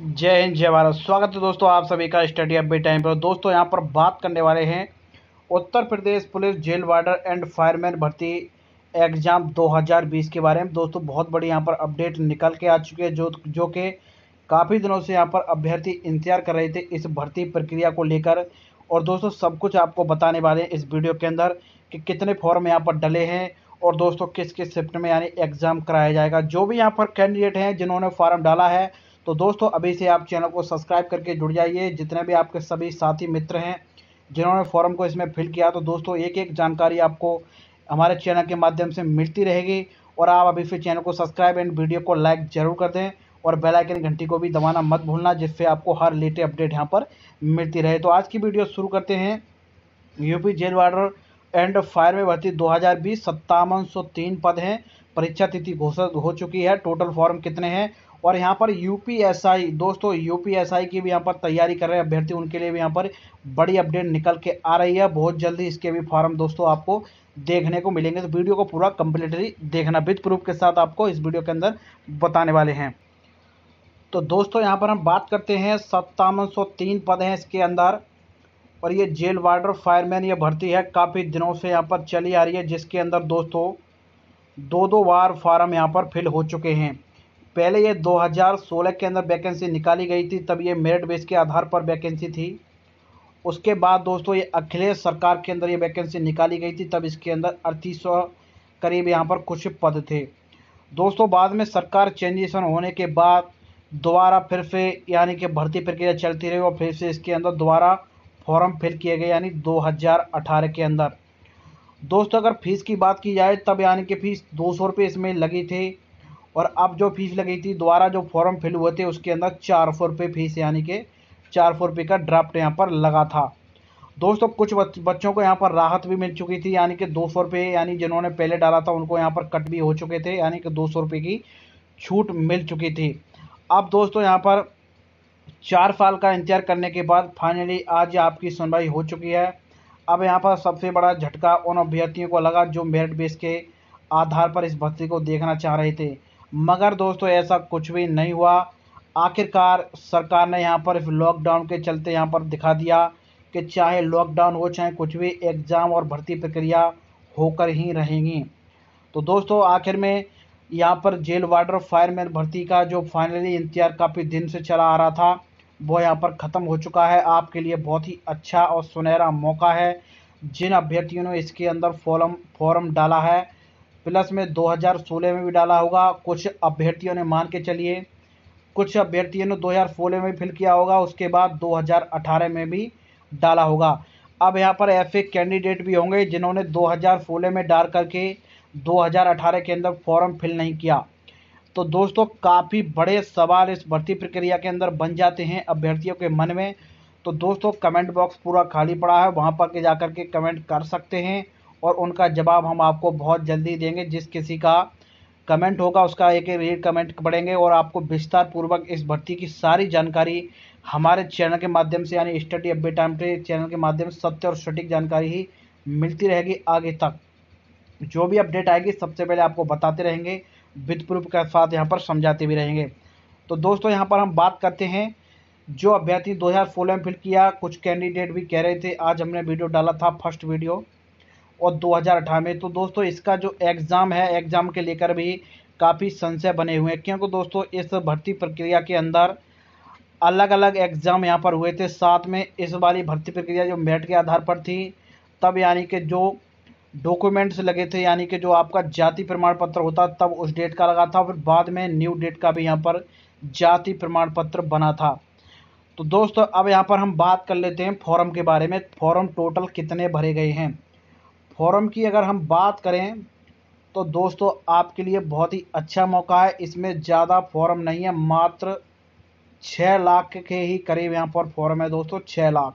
जय हिंद जय भारत स्वागत है दोस्तों आप सभी का स्टडी अपडेट टाइम पर दोस्तों यहां पर बात करने वाले हैं Uttar Pradesh police jail warder and fireman भर्ती एग्ज़ाम 2020 के बारे में दोस्तों बहुत बड़ी यहां पर अपडेट निकल के आ चुकी है जो जो कि काफ़ी दिनों से यहां पर अभ्यर्थी इंतजार कर रहे थे इस भर्ती प्रक्रिया को लेकर और दोस्तों सब कुछ आपको बताने वाले हैं इस वीडियो के अंदर कि कितने फॉर्म यहाँ पर डले हैं और दोस्तों किस किस शिफ्ट में यानी एग्ज़ाम कराया जाएगा जो भी यहाँ पर कैंडिडेट हैं जिन्होंने फॉर्म डाला है तो दोस्तों अभी से आप चैनल को सब्सक्राइब करके जुड़ जाइए जितने भी आपके सभी साथी मित्र हैं जिन्होंने फॉर्म को इसमें फिल किया तो दोस्तों एक एक जानकारी आपको हमारे चैनल के माध्यम से मिलती रहेगी और आप अभी से चैनल को सब्सक्राइब एंड वीडियो को लाइक जरूर कर दें और बेल आइकन घंटी को भी दबाना मत भूलना जिससे आपको हर लेटे अपडेट यहाँ पर मिलती रहे तो आज की वीडियो शुरू करते हैं UP jail warder and fire में भर्ती दो हज़ार बीस पद हैं परीक्षा तिथि घोषित हो चुकी है टोटल फॉर्म कितने हैं और यहाँ पर यूपीएसआई दोस्तों यूपीएसआई की भी यहाँ पर तैयारी कर रहे हैं अभ्यर्थी उनके लिए भी यहाँ पर बड़ी अपडेट निकल के आ रही है बहुत जल्दी इसके भी फॉर्म दोस्तों आपको देखने को मिलेंगे तो वीडियो को पूरा कंप्लीटली देखना विथ प्रूफ के साथ आपको इस वीडियो के अंदर बताने वाले हैं तो दोस्तों यहाँ पर हम बात करते हैं सत्तावन पद हैं इसके अंदर और ये जेल वार्डर फायरमैन ये भर्ती है काफ़ी दिनों से यहाँ पर चली आ रही है जिसके अंदर दोस्तों दो दो बार फार्म यहाँ पर फिल हो चुके हैं पहले ये 2016 के अंदर वैकेंसी निकाली गई थी तब ये मेरिट बेस के आधार पर वैकेंसी थी उसके बाद दोस्तों ये अखिलेश सरकार के अंदर ये वैकेंसी निकाली गई थी तब इसके अंदर अड़तीस करीब यहाँ पर कुछ पद थे दोस्तों बाद में सरकार चेंजेसन होने के बाद दोबारा फिर से यानी कि भर्ती प्रक्रिया चलती रही और फिर से इसके अंदर दोबारा फॉर्म फिल किए गए यानी 2018 के अंदर दोस्तों अगर फ़ीस की बात की जाए तब यानी कि फ़ीस दो सौ रुपये इसमें लगी थी और अब जो फ़ीस लगी थी दोबारा जो फॉर्म फिल हुए थे उसके अंदर चार सौ रुपये फ़ीस यानी कि चार सौ रुपये का ड्राफ्ट यहाँ पर लगा था दोस्तों कुछ बच्चों को यहाँ पर राहत भी मिल चुकी थी यानी कि दो सौ रुपये यानी जिन्होंने पहले डाला था उनको यहाँ पर कट भी हो चुके थे यानी कि दो सौ रुपये की छूट मिल चुकी थी अब दोस्तों यहाँ पर चार साल का इंतजार करने के बाद फाइनली आज आपकी सुनवाई हो चुकी है अब यहाँ पर सबसे बड़ा झटका उन अभ्यर्थियों को लगा जो मेरिट बेस के आधार पर इस भर्ती को देखना चाह रहे थे मगर दोस्तों ऐसा कुछ भी नहीं हुआ आखिरकार सरकार ने यहाँ पर लॉकडाउन के चलते यहाँ पर दिखा दिया कि चाहे लॉकडाउन हो चाहे कुछ भी एग्ज़ाम और भर्ती प्रक्रिया होकर ही रहेंगी तो दोस्तों आखिर में यहाँ पर जेल वार्डर फायरमैन भर्ती का जो फाइनली इंतजार काफ़ी दिन से चला आ रहा था वो यहाँ पर ख़त्म हो चुका है आपके लिए बहुत ही अच्छा और सुनहरा मौका है जिन अभ्यर्थियों ने इसके अंदर फॉरम फॉर्म डाला है प्लस में 2016 में भी डाला होगा कुछ अभ्यर्थियों ने मान के चलिए कुछ अभ्यर्थियों ने दो में फिल किया होगा उसके बाद दो में भी डाला होगा अब यहाँ पर ऐसे कैंडिडेट भी होंगे जिन्होंने दो में डाल करके 2018 के अंदर फॉर्म फिल नहीं किया तो दोस्तों काफ़ी बड़े सवाल इस भर्ती प्रक्रिया के अंदर बन जाते हैं अभ्यर्थियों के मन में तो दोस्तों कमेंट बॉक्स पूरा खाली पड़ा है वहाँ पर के जा के कमेंट कर सकते हैं और उनका जवाब हम आपको बहुत जल्दी देंगे जिस किसी का कमेंट होगा उसका एक एक रेड कमेंट पढ़ेंगे और आपको विस्तार पूर्वक इस भर्ती की सारी जानकारी हमारे चैनल के माध्यम से यानी स्टडी अपडेट टाइम के चैनल के माध्यम से सत्य और सटीक जानकारी ही मिलती रहेगी आगे तक जो भी अपडेट आएगी सबसे पहले आपको बताते रहेंगे वित्त प्रूफ के साथ यहाँ पर समझाते भी रहेंगे तो दोस्तों यहाँ पर हम बात करते हैं जो अभ्यर्थी 2016 में फिल किया कुछ कैंडिडेट भी कह रहे थे आज हमने वीडियो डाला था फर्स्ट वीडियो और 2018 में तो दोस्तों इसका जो एग्ज़ाम है एग्ज़ाम के लेकर भी काफ़ी संशय बने हुए हैं क्योंकि दोस्तों इस भर्ती प्रक्रिया के अंदर अलग अलग एग्ज़ाम यहाँ पर हुए थे साथ में इस वाली भर्ती प्रक्रिया जो मेरिट के आधार पर थी तब यानी कि जो डॉक्यूमेंट्स लगे थे यानी कि जो आपका जाति प्रमाण पत्र होता तब उस डेट का लगा था फिर बाद में न्यू डेट का भी यहाँ पर जाति प्रमाण पत्र बना था तो दोस्तों अब यहाँ पर हम बात कर लेते हैं फॉर्म के बारे में फॉर्म टोटल कितने भरे गए हैं फॉर्म की अगर हम बात करें तो दोस्तों आपके लिए बहुत ही अच्छा मौका है इसमें ज़्यादा फॉर्म नहीं है मात्र छः लाख के ही करीब यहाँ पर फॉर्म है दोस्तों छः लाख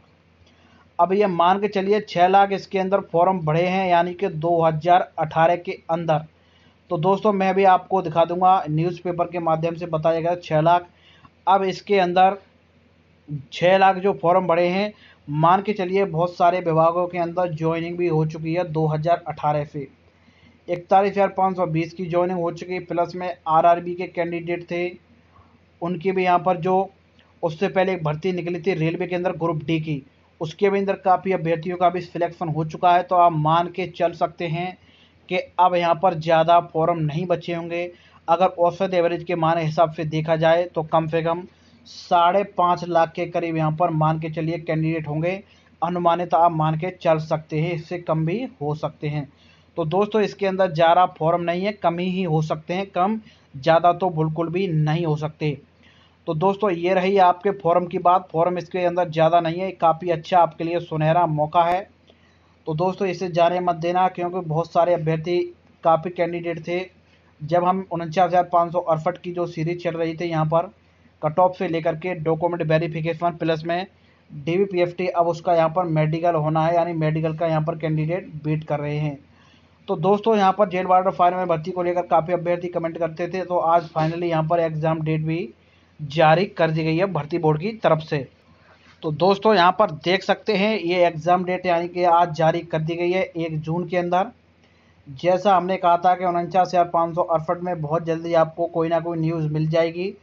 अब ये मान के चलिए छः लाख इसके अंदर फॉर्म भरे हैं यानी कि 2018 के अंदर तो दोस्तों मैं भी आपको दिखा दूंगा न्यूज़पेपर के माध्यम से बताया गया छः लाख अब इसके अंदर छः लाख जो फॉर्म भरे हैं मान के चलिए बहुत सारे विभागों के अंदर ज्वाइनिंग भी हो चुकी है 2018 से इकतालीस हज़ार पाँच सौ बीस की ज्वाइनिंग हो चुकी प्लस में बी के कैंडिडेट थे उनकी भी यहाँ पर जो उससे पहले एक भर्ती निकली थी रेलवे के अंदर ग्रुप डी की उसके भी अंदर काफ़ी अभ्यर्थियों का भी सिलेक्शन हो चुका है तो आप मान के चल सकते हैं कि अब यहाँ पर ज़्यादा फॉर्म नहीं बचे होंगे अगर औसत एवरेज के मान हिसाब से देखा जाए तो कम से कम साढ़े पाँच लाख के करीब यहाँ पर मान के चलिए कैंडिडेट होंगे अनुमानित आप मान के चल सकते हैं इससे कम भी हो सकते हैं तो दोस्तों इसके अंदर ज़्यादा फॉर्म नहीं है कम ही हो सकते हैं कम ज़्यादा तो बिल्कुल भी नहीं हो सकते तो दोस्तों ये रही आपके फॉर्म की बात फॉर्म इसके अंदर ज़्यादा नहीं है काफ़ी अच्छा आपके लिए सुनहरा मौका है तो दोस्तों इसे जाने मत देना क्योंकि बहुत सारे अभ्यर्थी काफ़ी कैंडिडेट थे जब हम उनचास हज़ार पाँच सौ अड़सठ की जो सीरीज चल रही थी यहाँ पर कट ऑफ से लेकर के डॉक्यूमेंट वेरीफिकेशन प्लस में D V P F T अब उसका यहाँ पर मेडिकल होना है यानी मेडिकल का यहाँ पर कैंडिडेट बीट कर रहे हैं तो दोस्तों यहाँ पर जेल वार्डर फायर में भर्ती को लेकर काफ़ी अभ्यर्थी कमेंट करते थे तो आज फाइनली यहाँ पर एग्ज़ाम डेट भी जारी कर दी गई है भर्ती बोर्ड की तरफ से तो दोस्तों यहाँ पर देख सकते हैं ये एग्ज़ाम डेट यानी कि आज जारी कर दी गई है एक जून के अंदर जैसा हमने कहा था कि उनचास हज़ार पाँच सौ अड़सठ में बहुत जल्दी आपको कोई ना कोई न्यूज़ मिल जाएगी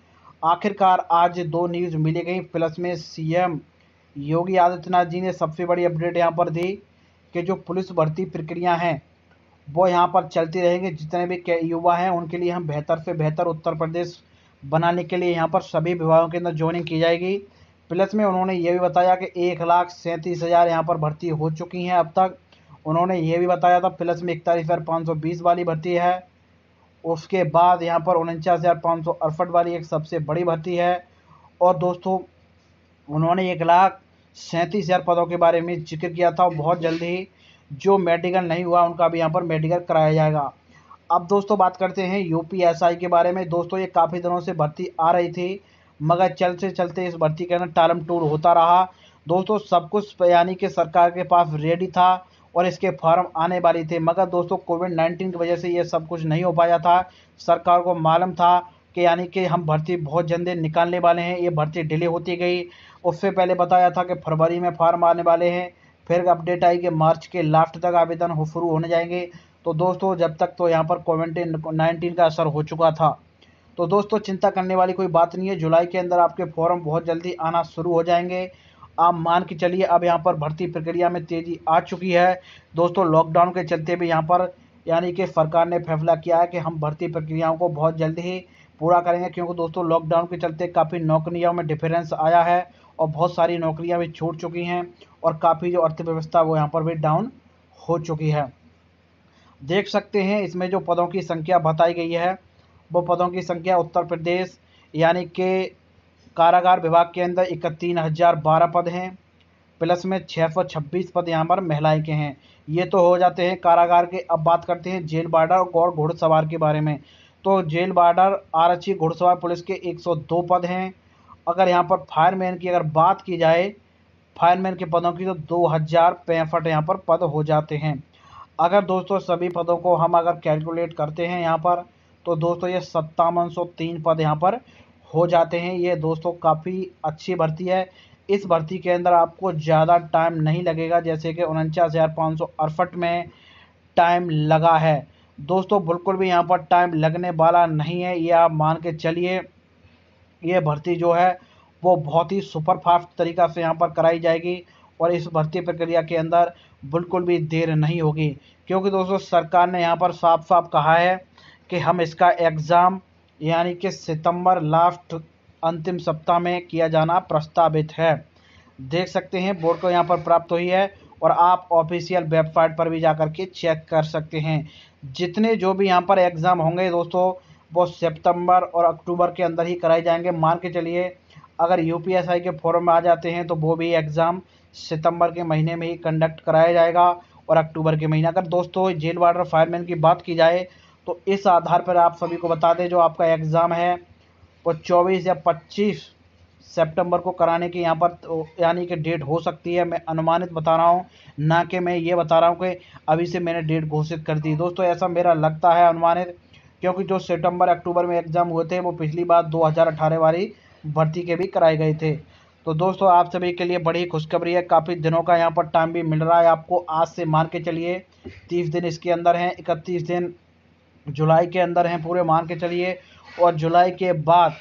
आखिरकार आज दो न्यूज़ मिली गई प्लस में सीएम योगी आदित्यनाथ जी ने सबसे बड़ी अपडेट यहाँ पर दी कि जो पुलिस भर्ती प्रक्रिया हैं वो यहाँ पर चलती रहेंगी जितने भी युवा हैं उनके लिए हम बेहतर से बेहतर उत्तर प्रदेश बनाने के लिए यहाँ पर सभी विभागों के अंदर ज्वाइनिंग की जाएगी प्लस में उन्होंने ये भी बताया कि एक लाख सैंतीस हज़ार यहाँ पर भर्ती हो चुकी हैं अब तक उन्होंने ये भी बताया था प्लस में इकतालीस हज़ार पाँच सौ बीस वाली भर्ती है उसके बाद यहाँ पर उनचास हज़ार पाँच सौ अड़सठ वाली एक सबसे बड़ी भर्ती है और दोस्तों उन्होंने एक लाख सैंतीस हज़ार पदों के बारे में जिक्र किया था बहुत जल्दी ही जो मेडिकल नहीं हुआ उनका भी यहाँ पर मेडिकल कराया जाएगा अब दोस्तों बात करते हैं यूपीएसआई के बारे में दोस्तों ये काफ़ी दिनों से भर्ती आ रही थी मगर चलते चलते इस भर्ती के अंदर टालम टूल होता रहा दोस्तों सब कुछ यानी कि सरकार के पास रेडी था और इसके फॉर्म आने वाले थे मगर दोस्तों कोविड नाइन्टीन की वजह से ये सब कुछ नहीं हो पाया था सरकार को मालूम था कि यानी कि हम भर्ती बहुत जल्दी निकालने वाले हैं ये भर्ती डिले होती गई उससे पहले बताया था कि फरवरी में फॉर्म आने वाले हैं फिर अपडेट आई कि मार्च के लास्ट तक आवेदन हो शुरू होने जाएंगे तो दोस्तों जब तक तो यहाँ पर कोविड नाइन्टीन का असर हो चुका था तो दोस्तों चिंता करने वाली कोई बात नहीं है जुलाई के अंदर आपके फॉर्म बहुत जल्दी आना शुरू हो जाएंगे आप मान के चलिए अब यहाँ पर भर्ती प्रक्रिया में तेज़ी आ चुकी है दोस्तों लॉकडाउन के चलते भी यहाँ पर यानी कि सरकार ने फैसला किया है कि हम भर्ती प्रक्रियाओं को बहुत जल्दी ही पूरा करेंगे क्योंकि दोस्तों लॉकडाउन के चलते काफ़ी नौकरियों में डिफरेंस आया है और बहुत सारी नौकरियाँ भी छूट चुकी हैं और काफ़ी जो अर्थव्यवस्था वो यहाँ पर भी डाउन हो चुकी है देख सकते हैं इसमें जो पदों की संख्या बताई गई है वो पदों की संख्या उत्तर प्रदेश यानी के कारागार विभाग के अंदर इकतीन हज़ार बारह पद हैं प्लस में छः सौ छब्बीस पद यहाँ पर महिलाएं के हैं ये तो हो जाते हैं कारागार के अब बात करते हैं जेल बार्डर और घुड़सवार के बारे में तो जेल बार्डर आरक्षी घुड़सवार पुलिस के दो पद हैं अगर यहाँ पर फायरमैन की अगर बात की जाए फायरमैन के पदों की तो दो हज़ार पैंसठ यहाँ पर पद हो जाते हैं अगर दोस्तों सभी पदों को हम अगर कैलकुलेट करते हैं यहाँ पर तो दोस्तों ये सत्तावन सौ तीन पद यहाँ पर हो जाते हैं ये दोस्तों काफ़ी अच्छी भर्ती है इस भर्ती के अंदर आपको ज़्यादा टाइम नहीं लगेगा जैसे कि उनचास हज़ार पाँच सौ अड़सठ में टाइम लगा है दोस्तों बिल्कुल भी यहाँ पर टाइम लगने वाला नहीं है ये आप मान के चलिए ये भर्ती जो है वो बहुत ही सुपर फास्ट तरीका से यहाँ पर कराई जाएगी और इस भर्ती प्रक्रिया के अंदर बिल्कुल भी देर नहीं होगी क्योंकि दोस्तों सरकार ने यहाँ पर साफ साफ कहा है कि हम इसका एग्ज़ाम यानी कि सितंबर लास्ट अंतिम सप्ताह में किया जाना प्रस्तावित है देख सकते हैं बोर्ड को यहाँ पर प्राप्त हुई है और आप ऑफिशियल वेबसाइट पर भी जा कर के चेक कर सकते हैं जितने जो भी यहाँ पर एग्ज़ाम होंगे दोस्तों वो सितंबर और अक्टूबर के अंदर ही कराए जाएंगे मान के चलिए अगर यूपीएसआई के फॉर्म में आ जाते हैं तो वो भी एग्ज़ाम सितंबर के महीने में ही कंडक्ट कराया जाएगा और अक्टूबर के महीने अगर दोस्तों जेल वार्डर फायरमैन की बात की जाए तो इस आधार पर आप सभी को बता दें जो आपका एग्ज़ाम है वो चौबीस या पच्चीस सितंबर को कराने की यहाँ पर तो यानी कि डेट हो सकती है मैं अनुमानित बता रहा हूँ ना कि मैं ये बता रहा हूँ कि अभी से मैंने डेट घोषित कर दी दोस्तों ऐसा मेरा लगता है अनुमानित क्योंकि जो सितंबर अक्टूबर में एग्ज़ाम हुए थे वो पिछली बार 2018 वाली भर्ती के भी कराए गए थे तो दोस्तों आप सभी के लिए बड़ी खुशखबरी है काफ़ी दिनों का यहाँ पर टाइम भी मिल रहा है आपको आज से मान के चलिए तीस दिन इसके अंदर हैं इकतीस दिन जुलाई के अंदर हैं पूरे मान के चलिए और जुलाई के बाद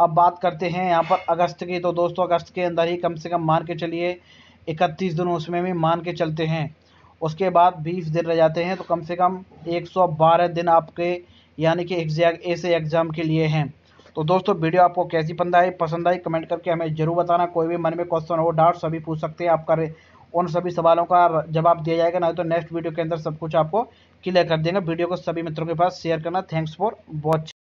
अब बात करते हैं यहाँ पर अगस्त की तो दोस्तों अगस्त के अंदर ही कम से कम मान के चलिए इकतीस दिन उसमें भी मान के चलते हैं उसके बाद बीस दिन रह जाते हैं तो कम से कम एक सौ बारह दिन आपके यानी कि एग्जाम ऐसे एग्ज़ाम के लिए हैं तो दोस्तों वीडियो आपको कैसी पसंद आई पसंद आई कमेंट करके हमें जरूर बताना कोई भी मन में क्वेश्चन हो डाउट सभी पूछ सकते हैं आपका उन सभी सवालों का जवाब दिया जाएगा ना तो नेक्स्ट वीडियो के अंदर सब कुछ आपको क्लियर कर देंगे वीडियो को सभी मित्रों के पास शेयर करना थैंक्स फॉर वॉचिंग